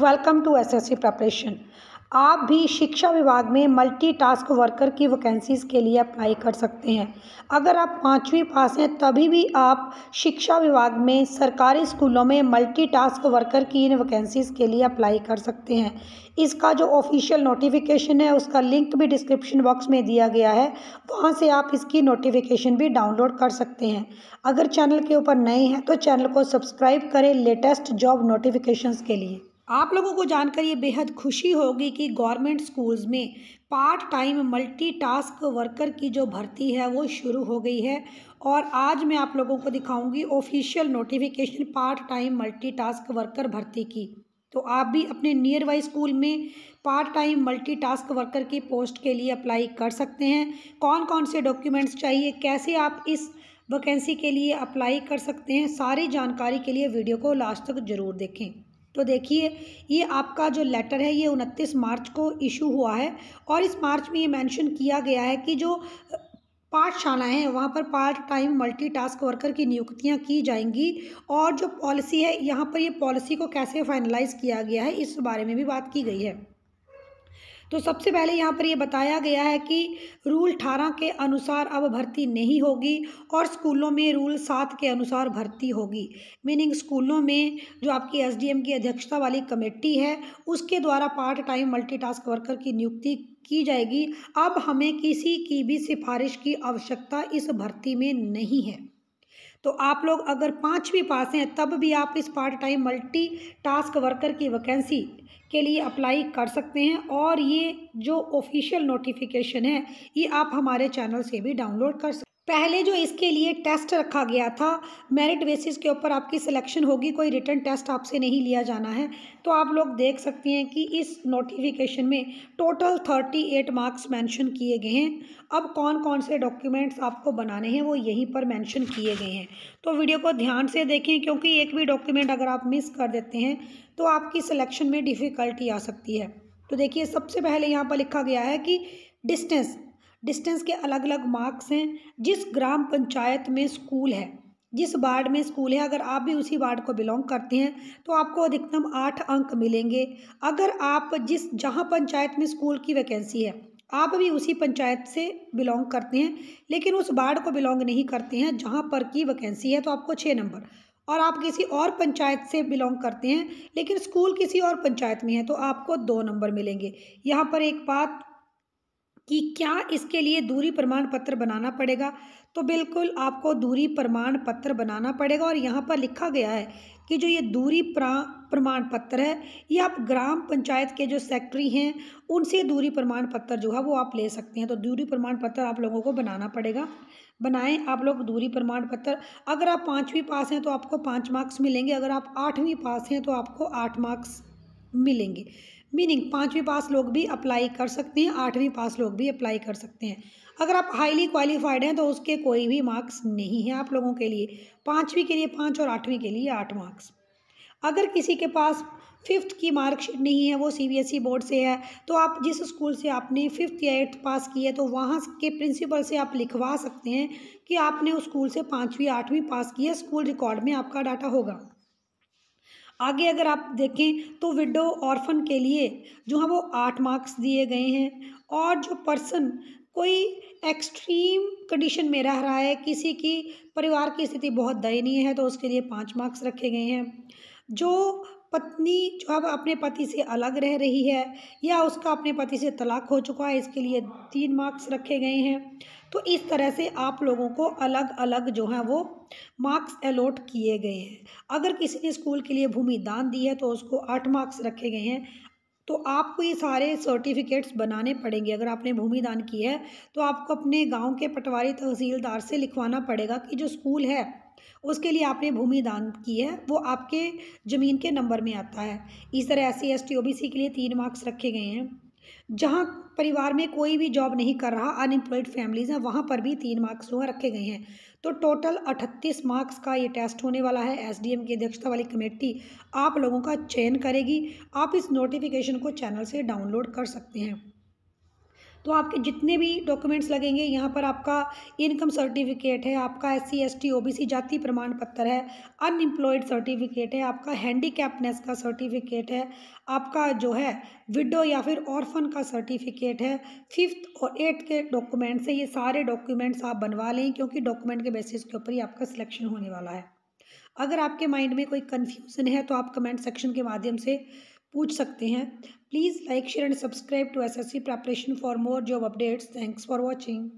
welcome to SSC preparation आप भी शिक्षा विभाग में मल्टीटास्क वर्कर की वैकेंसीज़ के लिए अप्लाई कर सकते हैं अगर आप पाँचवीं पास हैं तभी भी आप शिक्षा विभाग में सरकारी स्कूलों में मल्टीटास्क वर्कर की इन वैकेंसीज़ के लिए अप्लाई कर सकते हैं इसका जो ऑफिशियल नोटिफिकेशन है उसका लिंक भी डिस्क्रिप्शन बॉक्स में दिया गया है वहाँ से आप इसकी नोटिफिकेशन भी डाउनलोड कर सकते हैं अगर चैनल के ऊपर नए हैं तो चैनल को सब्सक्राइब करें लेटेस्ट जॉब नोटिफिकेशन के लिए आप लोगों को जानकर ये बेहद खुशी होगी कि गवर्नमेंट स्कूल्स में पार्ट टाइम मल्टीटास्क वर्कर की जो भर्ती है वो शुरू हो गई है और आज मैं आप लोगों को दिखाऊंगी official notification part time multitask worker भर्ती की तो आप भी अपने नियर बाई स्कूल में पार्ट टाइम मल्टीटास्क वर्कर की पोस्ट के लिए अप्लाई कर सकते हैं कौन कौन से डॉक्यूमेंट्स चाहिए कैसे आप इस वैकेंसी के लिए अप्लाई कर सकते हैं सारी जानकारी के लिए वीडियो को लास्ट तक ज़रूर देखें तो देखिए ये आपका जो लेटर है ये उनतीस मार्च को इशू हुआ है और इस मार्च में ये मेंशन किया गया है कि जो पाठशालाएँ हैं वहाँ पर पार्ट टाइम मल्टीटास्क वर्कर की नियुक्तियाँ की जाएंगी और जो पॉलिसी है यहाँ पर ये पॉलिसी को कैसे फाइनलाइज किया गया है इस बारे में भी बात की गई है तो सबसे पहले यहाँ पर ये बताया गया है कि रूल अठारह के अनुसार अब भर्ती नहीं होगी और स्कूलों में रूल सात के अनुसार भर्ती होगी मीनिंग स्कूलों में जो आपकी एस की अध्यक्षता वाली कमेटी है उसके द्वारा पार्ट टाइम मल्टीटास्क वर्कर की नियुक्ति की जाएगी अब हमें किसी की भी सिफारिश की आवश्यकता इस भर्ती में नहीं है तो आप लोग अगर पाँचवीं पास हैं तब भी आप इस part time multi task worker की वैकेंसी के लिए अप्लाई कर सकते हैं और ये जो ऑफिशियल नोटिफिकेशन है ये आप हमारे चैनल से भी डाउनलोड कर सकते पहले जो इसके लिए टेस्ट रखा गया था मेरिट बेसिस के ऊपर आपकी सिलेक्शन होगी कोई रिटर्न टेस्ट आपसे नहीं लिया जाना है तो आप लोग देख सकते हैं कि इस नोटिफिकेशन में total thirty eight marks mention किए गए हैं अब कौन कौन से डॉक्यूमेंट्स आपको बनाने हैं वो यहीं पर मेंशन किए गए हैं तो वीडियो को ध्यान से देखें क्योंकि एक भी डॉक्यूमेंट अगर आप मिस कर देते हैं तो आपकी सिलेक्शन में डिफ़िकल्टी आ सकती है तो देखिए सबसे पहले यहाँ पर लिखा गया है कि डिस्टेंस डिस्टेंस के अलग अलग मार्क्स हैं जिस ग्राम पंचायत में स्कूल है जिस वार्ड में स्कूल है अगर आप भी उसी वार्ड को बिलोंग करते हैं तो आपको अधिकतम आठ अंक मिलेंगे अगर आप जिस जहां पंचायत में स्कूल की वैकेंसी है आप भी उसी पंचायत से बिलोंग करते हैं लेकिन उस वार्ड को बिलोंग नहीं करते हैं जहां पर की वैकेंसी है तो आपको छः नंबर और आप किसी और पंचायत से बिलोंग करते हैं लेकिन स्कूल किसी और पंचायत में है तो आपको दो नंबर मिलेंगे यहाँ पर एक बात कि क्या इसके लिए दूरी प्रमाण पत्र बनाना पड़ेगा तो बिल्कुल आपको दूरी प्रमाण पत्र बनाना पड़ेगा और यहाँ पर लिखा गया है कि जो ये दूरी प्रमाण पत्र है ये आप ग्राम पंचायत के जो सेक्रेटरी हैं उनसे दूरी प्रमाण पत्र जो है वो आप ले सकते हैं तो दूरी प्रमाण पत्र आप लोगों को बनाना पड़ेगा बनाएं आप लोग दूरी प्रमाण पत्र अगर आप पाँचवीं पास हैं तो आपको पाँच मार्क्स मिलेंगे अगर आप आठवीं पास हैं तो आपको आठ मार्क्स मिलेंगे मीनिंग पाँचवीं पास लोग भी अप्लाई कर सकते हैं आठवीं पास लोग भी अप्लाई कर सकते हैं अगर आप हाईली क्वालिफाइड हैं तो उसके कोई भी मार्क्स नहीं हैं आप लोगों के लिए पाँचवीं के लिए पाँच और आठवीं के लिए आठ मार्क्स अगर किसी के पास फिफ्थ की मार्कशीट नहीं है वो सीबीएसई बोर्ड e से है तो आप जिस स्कूल से आपने फिफ्थ या एट्थ पास की है तो वहाँ के प्रिंसिपल से आप लिखवा सकते हैं कि आपने उस स्कूल से पाँचवीं आठवीं पास की है स्कूल रिकॉर्ड में आपका डाटा होगा आगे अगर आप देखें तो विडो ऑर्फन के लिए जो हैं वो आठ मार्क्स दिए गए हैं और जो पर्सन कोई एक्सट्रीम कंडीशन में रह रहा है किसी की परिवार की स्थिति बहुत दयनीय है तो उसके लिए पाँच मार्क्स रखे गए हैं जो पत्नी जो अब अपने पति से अलग रह रही है या उसका अपने पति से तलाक हो चुका है इसके लिए तीन मार्क्स रखे गए हैं तो इस तरह से आप लोगों को अलग अलग जो है वो मार्क्स अलॉट किए गए हैं अगर किसी ने स्कूल के लिए भूमि दान दी है तो उसको आठ मार्क्स रखे गए हैं तो आपको ये सारे सर्टिफिकेट्स बनाने पड़ेंगे अगर आपने भूमि दान की है तो आपको अपने गांव के पटवारी तहसीलदार से लिखवाना पड़ेगा कि जो स्कूल है उसके लिए आपने भूमि दान की है वो आपके ज़मीन के नंबर में आता है इस तरह S C S T O B C के लिए तीन मार्क्स रखे गए हैं जहाँ परिवार में कोई भी जॉब नहीं कर रहा अनएम्प्लॉयड फैमिलीज़ हैं वहाँ पर भी तीन मार्क्स वहाँ रखे गए हैं तो टोटल अठतीस मार्क्स का ये टेस्ट होने वाला है एसडीएम की अध्यक्षता वाली कमेटी आप लोगों का चयन करेगी आप इस नोटिफिकेशन को चैनल से डाउनलोड कर सकते हैं तो आपके जितने भी डॉक्यूमेंट्स लगेंगे यहाँ पर आपका इनकम सर्टिफिकेट है आपका S C S T O B C जाति प्रमाण पत्र है अनएम्प्लॉयड सर्टिफिकेट है आपका हैंडीकैपनेस का सर्टिफिकेट है आपका जो है विडो या फिर ऑर्फन का सर्टिफिकेट है फिफ्थ और एट्थ के डॉक्यूमेंट्स है ये सारे डॉक्यूमेंट्स आप बनवा लें क्योंकि डॉक्यूमेंट के बेसिस के ऊपर ही आपका सिलेक्शन होने वाला है अगर आपके माइंड में कोई कन्फ्यूज़न है तो आप कमेंट सेक्शन के माध्यम से पूछ सकते हैं please like share and subscribe to S S C preparation for more job updates thanks for watching